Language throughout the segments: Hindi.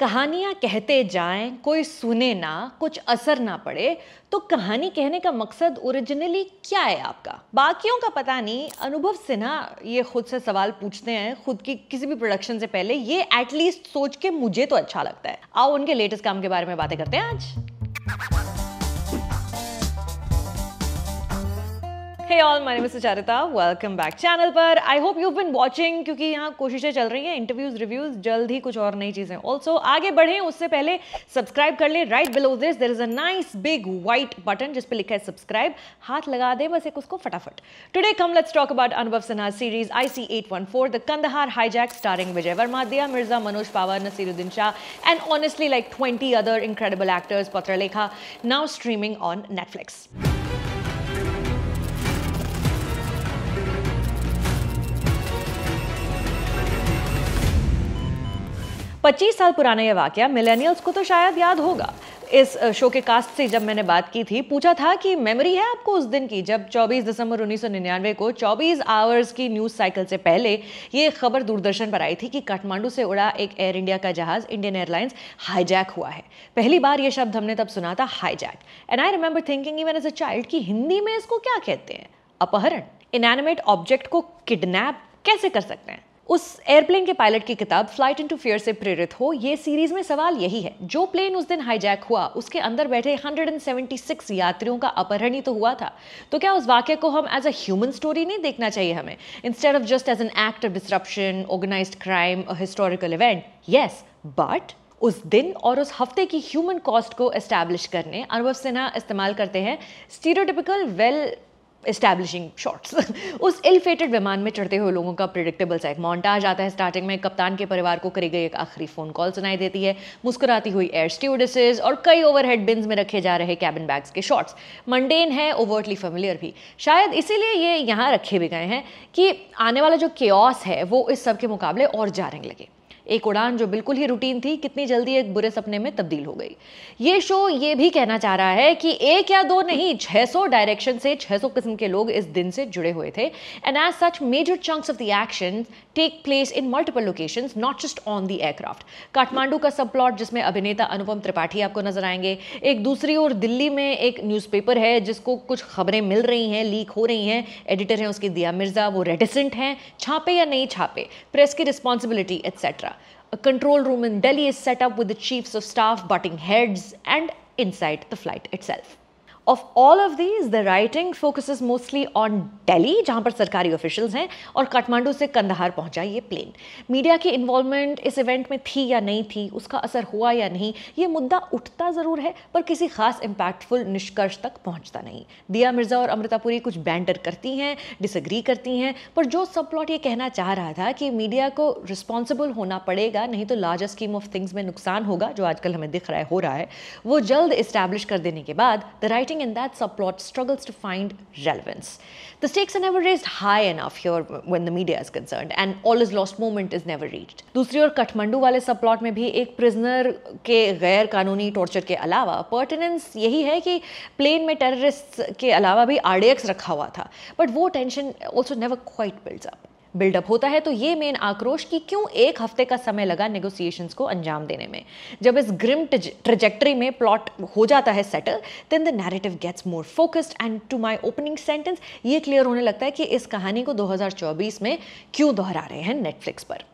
कहानियाँ कहते जाएं कोई सुने ना कुछ असर ना पड़े तो कहानी कहने का मकसद ओरिजिनली क्या है आपका बाकियों का पता नहीं अनुभव सिन्हा ये खुद से सवाल पूछते हैं खुद की किसी भी प्रोडक्शन से पहले ये एटलीस्ट सोच के मुझे तो अच्छा लगता है आओ उनके लेटेस्ट काम के बारे में बातें करते हैं आज hey all my name is Sucharita welcome back channel पर I hope you been watching क्योंकि यहाँ कोशिशें चल रही हैं इंटरव्यूज रिव्यूज जल्द ही कुछ और नई चीज़ें ऑल्सो आगे बढ़ें उससे पहले सब्सक्राइब कर लें right below this there is a nice big white button जिस पे लिखा है सब्सक्राइब हाथ लगा दे बस एक उसको फटाफट today come let's talk about Anubhav Sinha series I C eight one four the Kandahar hijack starring Vijay Varma Dia Mirza Manoj Pahwa Naseeruddin Shah and honestly like twenty other incredible actors Patralekha now streaming on Netflix 25 साल पुराना ये वाक्य मिलेनियल्स को तो शायद याद होगा इस शो के कास्ट से जब मैंने बात की थी पूछा था कि मेमोरी है आपको उस दिन की जब 24 दिसंबर 1999 को 24 आवर्स की न्यूज़ साइकिल से पहले ये खबर दूरदर्शन पर आई थी कि काठमांडू से उड़ा एक एयर इंडिया का जहाज़ इंडियन एयरलाइंस हाईजैक हुआ है पहली बार यह शब्द हमने तब सुना था hijack and I remember thinking even as a child की हिंदी में इसको क्या कहते हैं अपहरण इनएनिमेट ऑब्जेक्ट को किडनैप कैसे कर सकते हैं उस एयरप्लेन के पायलट की किताब फ्लाइट इनटू फियर से प्रेरित हो ये सीरीज में सवाल यही है जो प्लेन उस दिन हाईजैक हुआ उसके अंदर बैठे 176 यात्रियों का अपहरण ही तो हुआ था तो क्या उस वाक्य को हम एज अ ह्यूमन स्टोरी नहीं देखना चाहिए हमें instead of just as an act of disruption organise crime historical event yes but उस दिन और उस हफ्ते की ह्यूमन कॉस्ट को एस्टैब्लिश करने अनुभव सिन्हा इस्तेमाल करते हैं स्टीरोटिपिकल वेल इस्टेब्लिशिंग शॉट्स उस इल फेटेड विमान में चढ़ते हुए लोगों का प्रिडिक्टेबल सा एक मॉन्टाज आता है स्टार्टिंग में कप्तान के परिवार को करी गई एक आखिरी फ़ोन कॉल सुनाई देती है मुस्कुराती हुई एयर स्ट्यूडेसेज और कई ओवर हेड बिन्स में रखे जा रहे कैबिन बैग्स के शॉट्स मंडेन है ओवर्टली फेमिलियर भी शायद इसीलिए ये यहाँ रखे भी गए हैं कि आने वाला जो केस है वो इस सब के मुकाबले और जारंग लगे एक उड़ान जो बिल्कुल ही रूटीन थी कितनी जल्दी एक बुरे सपने में तब्दील हो गई ये शो ये भी कहना चाह रहा है कि एक या दो नहीं 600 डायरेक्शन से 600 किस्म के लोग इस दिन से जुड़े हुए थे and as such major chunks of the action take place in multiple location not just on the aircraft Kathmandu का सब प्लॉट जिसमें अभिनेता अनुपम त्रिपाठी आपको नजर आएंगे एक दूसरी ओर दिल्ली में एक न्यूज़पेपर है जिसको कुछ खबरें मिल रही हैं लीक हो रही हैं एडिटर हैं उसकी दिया मिर्ज़ा वो रेटिसेंट हैं छापे या नहीं छापे प्रेस की responsibility etcetera A control room in Delhi is set up with the chiefs of staff butting heads and inside the flight itself. Of all of these the writing focus mostly on daily जहां पर सरकारी ऑफिशियल्स हैं और काठमांडू से कंधार पहुंचा ये प्लेन मीडिया की इन्वॉल्वमेंट इस इवेंट में थी या नहीं थी उसका असर हुआ या नहीं ये मुद्दा उठता ज़रूर है पर किसी खास इम्पैक्टफुल निष्कर्ष तक पहुँचता नहीं दिया मिर्ज़ा और अमृतापुरी कुछ बैंटर करती हैं डिसग्री करती हैं पर जो सब प्लॉट ये कहना चाह रहा था कि मीडिया को रिस्पॉन्सिबल होना पड़ेगा नहीं तो लार्जस्ट स्कीम ऑफ थिंग्स में नुकसान होगा जो आजकल हमें दिख रहा है हो रहा है वो जल्द इस्टेब्लिश कर देने के बाद the writing emerging in that subplot struggles to find relevance. The stakes are never raised high enough here when the media is concerned and all is lost moment is never reached. दूसरी ओर कठमंडू वाले सब में भी एक प्रिजनर के गैर कानूनी टॉर्चर के अलावा पर्टिनेंस यही है कि प्लेन में टेररिस्ट के अलावा भी आर रखा हुआ था बट वो tension also never quite builds up buildup होता है तो ये मेन आक्रोश कि क्यों एक हफ्ते का समय लगा नेगोसिएशंस को अंजाम देने में जब इस ग्रिम ट्रेजेक्ट्री में प्लॉट हो जाता है settle then the narrative gets more focused and to my opening sentence ये क्लियर होने लगता है कि इस कहानी को 2024 में क्यों दोहरा रहे हैं नेटफ्लिक्स पर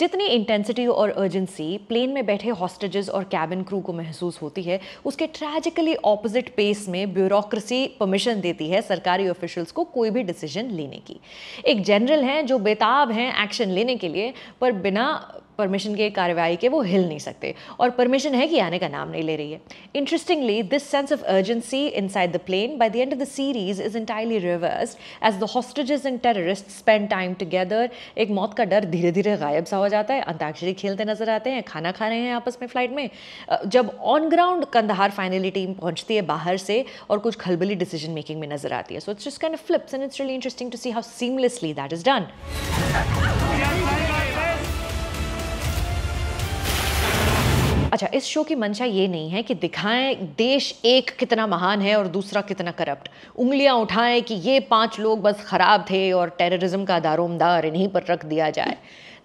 जितनी इंटेंसिटी और अर्जेंसी प्लेन में बैठे हॉस्टेजेस और कैबिन क्रू को महसूस होती है उसके ट्रैजिकली ऑपोजिट पेस में ब्यूरोक्रेसी परमिशन देती है सरकारी ऑफिशल्स को कोई भी डिसीजन लेने की एक जनरल हैं जो बेताब हैं एक्शन लेने के लिए पर बिना परमिशन के कार्रवाई के वो हिल नहीं सकते और परमिशन है कि आने का नाम नहीं ले रही है interestingly this sense of urgency inside the plane by the end of the series is entirely reverse as the hostages and terrorist spend time together एक मौत का डर धीरे धीरे गायब सा हो जाता है अंताक्षरी खेलते नजर आते हैं खाना खा रहे हैं आपस में फ्लाइट में जब on ground Kandahar finally team पहुंचती है बाहर से और कुछ खलबली डिसीजन मेकिंग में नजर आती है so it's just kind of flips and it's really interesting to see how seamlessly that is done अच्छा इस शो की मंशा ये नहीं है कि दिखाएं देश एक कितना महान है और दूसरा कितना करप्ट उंगलियां उठाएं कि ये पांच लोग बस ख़राब थे और टेररिज्म का दारोमदार इन्हीं पर रख दिया जाए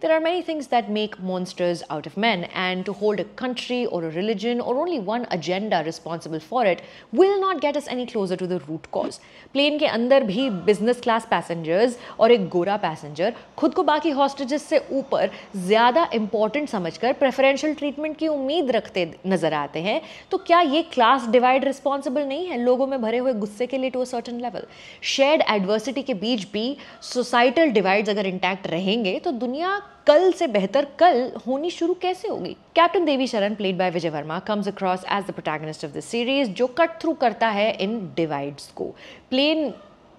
There are many things that make monsters out of men, and to hold a country or a religion or only one agenda responsible for it will not get us any closer to the root cause. Plane के अंदर भी बिजनेस क्लास पैसेंजर्स और एक गोरा पैसेंजर खुद को बाकी हॉस्टेजेस से ऊपर ज़्यादा इम्पॉर्टेंट समझकर प्रेफरेंशियल ट्रीटमेंट की उम्मीद रखते नज़र आते हैं तो क्या ये क्लास डिवाइड रिस्पॉन्सिबल नहीं है लोगों में भरे हुए गुस्से के लिए to a certain level shared adversity के बीच भी सोसाइटल डिवाइड्स अगर इंटैक्ट रहेंगे तो दुनिया कल से बेहतर कल होनी शुरू कैसे होगी captain Devi Sharan played by Vijay Varma comes across as the protagonist of the series जो कट थ्रू करता है इन डिवाइड्स को प्लेन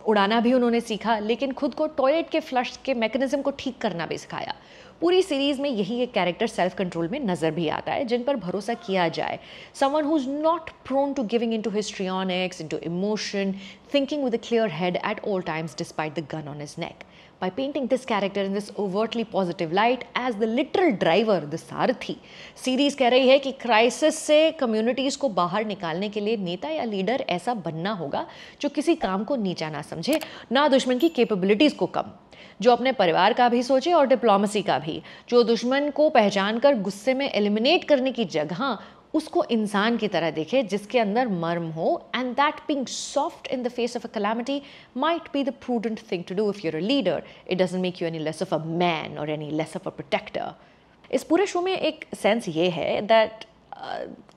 उड़ाना भी उन्होंने सीखा लेकिन खुद को टॉयलेट के फ्लश के मैकेनिज्म को ठीक करना भी सिखाया पूरी सीरीज में यही एक कैरेक्टर सेल्फ कंट्रोल में नज़र भी आता है जिन पर भरोसा किया जाए someone who is not prone to giving in to histrionics in to emotion thinking with a clear head at all times despite the gun on is neck by painting this character in this overtly positive light as the literal driver, the सारथी series कह रही है कि क्राइसिस से communities को बाहर निकालने के लिए नेता या लीडर ऐसा बनना होगा जो किसी काम को नीचा ना समझे ना दुश्मन की capabilities को कम जो अपने परिवार का भी सोचे और डिप्लोमेसी का भी जो दुश्मन को पहचान कर गुस्से में एलिमिनेट करने की जगह उसको इंसान की तरह देखे जिसके अंदर मर्म हो and that being soft in the face of a calamity might be the prudent thing to do if you're a leader it doesn't make you any less of a man और any less of a protector इस पूरे शो में एक सेंस ये है that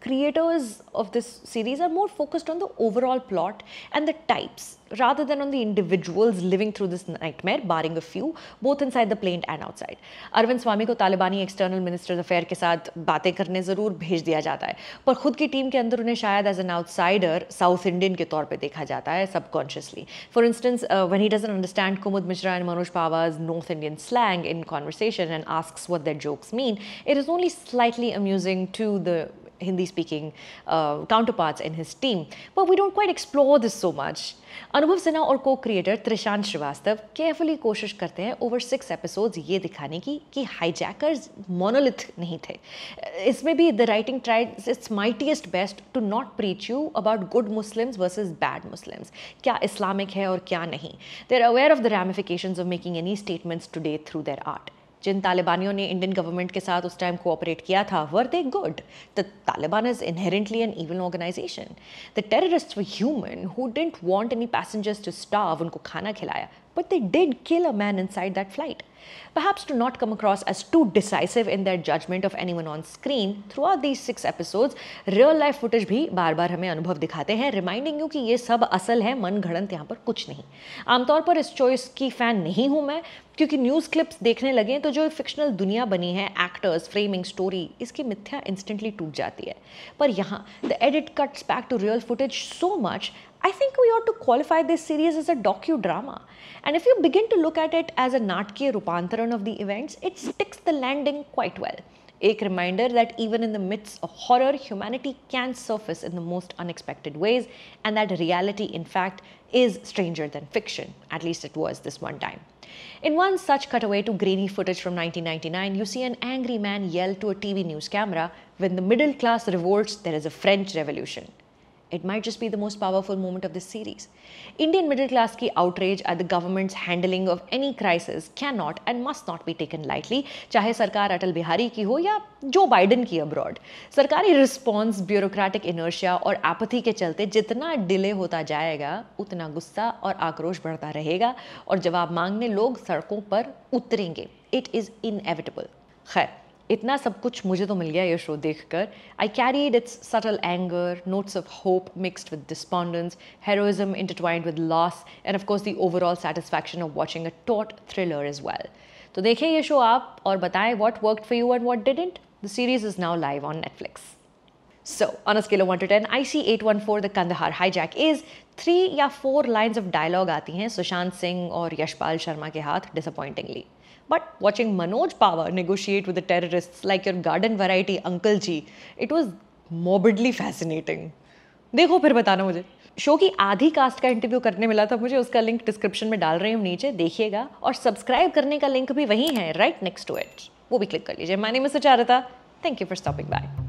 creators of this series are more focused on the overall plot and the types rather than on the individuals living through this nightmare, barring a few, both inside the plane and outside. Arvind Swami ko Talibani external minister affair ke saath baatein karne zarur bhej diya hai. Par khud ki team ke andar unhe shayad as an outsider, South Indian ke taur pe dekha jata hai subconsciously. For instance, uh, when he doesn't understand Kumud Mishra and Manoj Pawar's North Indian slang in conversation and asks what their jokes mean, it is only slightly amusing to the Hindi speaking uh, counterparts in his team. But we don't quite explore this so much. अनुभव सिन्हा और को क्रिएटर त्रिशांत श्रीवास्तव केयरफुली कोशिश करते हैं ओवर सिक्स एपिसोड्स ये दिखाने की कि हाईजैकर्स मोनोलिथ नहीं थे इसमें भी the writing tried its mightiest best to not preach you about good Muslims versus bad Muslims क्या इस्लामिक है और क्या नहीं they are aware of the ramification of making any statements today through their art जिन तालिबानियों ने इंडियन गवर्नमेंट के साथ उस टाइम कोऑपरेट किया था were they good the Taliban is inherently an even organisation the terrorist were human who didn't want any passengers to starve उनको खाना खिलाया but they did kill a man inside that flight. Perhaps to not come across as too decisive in their judgment of anyone on screen, throughout these six episodes, real life footage भी बार बार हमें अनुभव दिखाते हैं reminding you कि ये सब असल है मन घड़ंत यहाँ पर कुछ नहीं आमतौर पर इस चॉइस की फ़ैन नहीं हूँ मैं क्योंकि न्यूज़ क्लिप्स देखने लगे तो जो फिक्शनल दुनिया बनी है एक्टर्स फ्रेमिंग स्टोरी इसकी मिथ्या इंस्टेंटली टूट जाती है पर यहाँ the edit cuts back to real footage so much I think we ought to qualify this series as a docudrama. And if you begin to look at it as a Natkiya Rupantaran of the events, it sticks the landing quite well. A reminder that even in the midst of horror, humanity can surface in the most unexpected ways, and that reality, in fact, is stranger than fiction. At least it was this one time. In one such cutaway to grainy footage from 1999, you see an angry man yell to a TV news camera when the middle class revolts, there is a French Revolution. It might just be the most powerful moment of this series Indian middle class की outreach at the government's handling of any crisis can not and must not be taken lightly चाहे सरकार अटल बिहारी की हो या जो बाइडन की अब्रॉड सरकारी रिस्पॉन्स ब्यूरोक्रेटिक इनर्शिया और एपथी के चलते जितना डिले होता जाएगा उतना गुस्सा और आक्रोश बढ़ता रहेगा और जवाब मांगने लोग सड़कों पर उतरेंगे इट इज़ इनएविटेबल खैर इतना सब कुछ मुझे तो मिल गया ये शो देख कर I carried its subtle anger notes of hope mixed with despondence heroism intertwined with loss and of course the overall satisfaction of watching a taut thriller is well तो देखें ये शो आप और बताएं what work for you and what didn't the series is now live on Netflix So, on a scale of 1 to 10, IC814, the Kandahar hijack, is three या four lines of dialogue आती हैं सुशांत सिंह और यशपाल शर्मा के हाथ disappointingly. But watching Manoj Power negotiate with the terrorists like your garden variety Uncle Ji, it was morbidly fascinating. देखो फिर बताना मुझे शो की आधी कास्ट का इंटरव्यू करने मिला था मुझे उसका लिंक डिस्क्रिप्शन में डाल रही हूँ नीचे देखिएगा और सब्सक्राइब करने का लिंक भी वहीं है राइट नेक्स्ट टू इट वो भी क्लिक कर लीजिए मैंने मिस चाह रहा था thank you for stopping bye